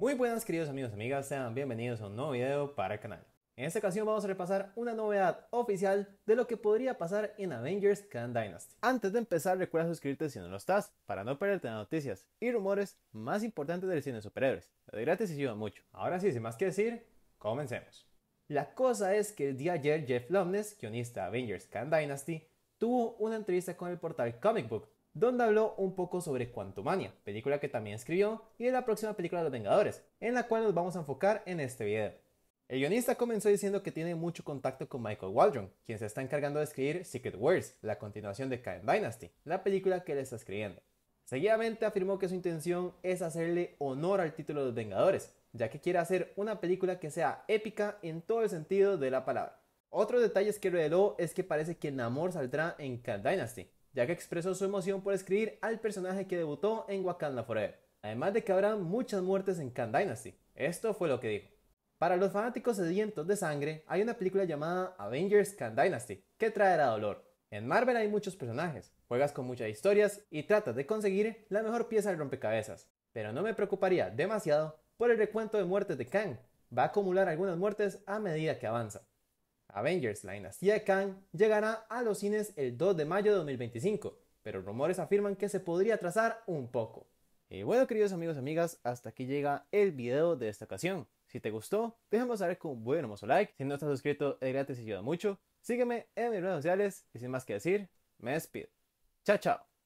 Muy buenas queridos amigos y amigas, sean bienvenidos a un nuevo video para el canal. En esta ocasión vamos a repasar una novedad oficial de lo que podría pasar en Avengers Khan Dynasty. Antes de empezar recuerda suscribirte si no lo estás, para no perderte las noticias y rumores más importantes del cine de superhéroes. Lo de gratis ayuda mucho. Ahora sí, sin más que decir, comencemos. La cosa es que el día ayer Jeff Lumnes, guionista de Avengers Khan Dynasty, tuvo una entrevista con el portal Comic Book, donde habló un poco sobre Quantumania, película que también escribió, y de la próxima película de los Vengadores, en la cual nos vamos a enfocar en este video. El guionista comenzó diciendo que tiene mucho contacto con Michael Waldron, quien se está encargando de escribir Secret Wars, la continuación de Khan Dynasty, la película que él está escribiendo. Seguidamente afirmó que su intención es hacerle honor al título de los Vengadores, ya que quiere hacer una película que sea épica en todo el sentido de la palabra. Otro detalle que reveló es que parece que Namor saldrá en Khan Dynasty, ya que expresó su emoción por escribir al personaje que debutó en Wakanda Forever. Además de que habrá muchas muertes en Khan Dynasty. Esto fue lo que dijo. Para los fanáticos sedientos de sangre, hay una película llamada Avengers Khan Dynasty, que traerá dolor. En Marvel hay muchos personajes, juegas con muchas historias y tratas de conseguir la mejor pieza del rompecabezas. Pero no me preocuparía demasiado por el recuento de muertes de Kang. Va a acumular algunas muertes a medida que avanza. Avengers, la dinastía de llegará a los cines el 2 de mayo de 2025, pero rumores afirman que se podría atrasar un poco. Y bueno, queridos amigos y amigas, hasta aquí llega el video de esta ocasión. Si te gustó, déjame saber con un buen hermoso like. Si no estás suscrito, es gratis y ayuda mucho. Sígueme en mis redes sociales y sin más que decir, me despido. Chao, chao.